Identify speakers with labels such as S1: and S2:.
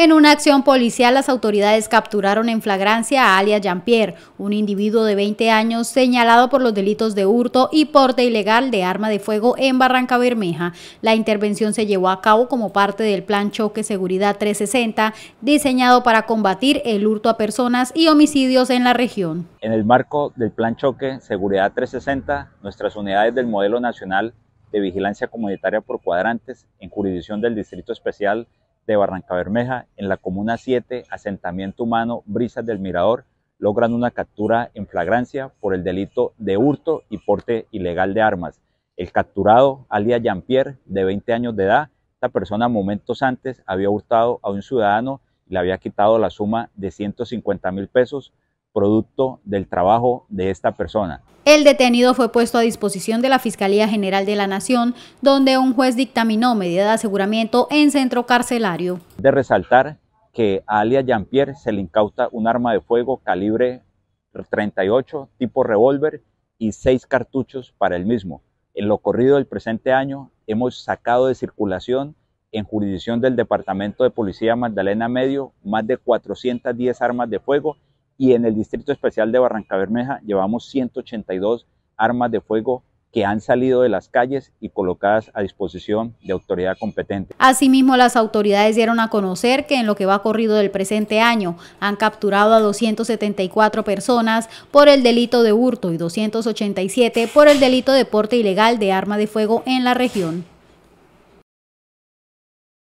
S1: En una acción policial, las autoridades capturaron en flagrancia a alias Jean-Pierre, un individuo de 20 años señalado por los delitos de hurto y porte ilegal de arma de fuego en Barranca Bermeja. La intervención se llevó a cabo como parte del Plan Choque Seguridad 360, diseñado para combatir el hurto a personas y homicidios en la región.
S2: En el marco del Plan Choque Seguridad 360, nuestras unidades del Modelo Nacional de Vigilancia Comunitaria por Cuadrantes, en jurisdicción del Distrito Especial de Barranca Bermeja, en la Comuna 7, asentamiento humano Brisas del Mirador, logran una captura en flagrancia por el delito de hurto y porte ilegal de armas. El capturado, alias Jean-Pierre, de 20 años de edad, esta persona momentos antes había hurtado a un ciudadano y le había quitado la suma de 150 mil pesos producto del trabajo de esta persona.
S1: El detenido fue puesto a disposición de la Fiscalía General de la Nación, donde un juez dictaminó medida de aseguramiento en centro carcelario.
S2: De resaltar que a alias Jean-Pierre se le incauta un arma de fuego calibre 38 tipo revólver y seis cartuchos para el mismo. En lo corrido del presente año hemos sacado de circulación en jurisdicción del Departamento de Policía Magdalena Medio más de 410 armas de fuego y en el Distrito Especial de Barranca Bermeja llevamos 182 armas de fuego que han salido de las calles y colocadas a disposición de autoridad competente.
S1: Asimismo, las autoridades dieron a conocer que en lo que va corrido del presente año han capturado a 274 personas por el delito de hurto y 287 por el delito de porte ilegal de arma de fuego en la región.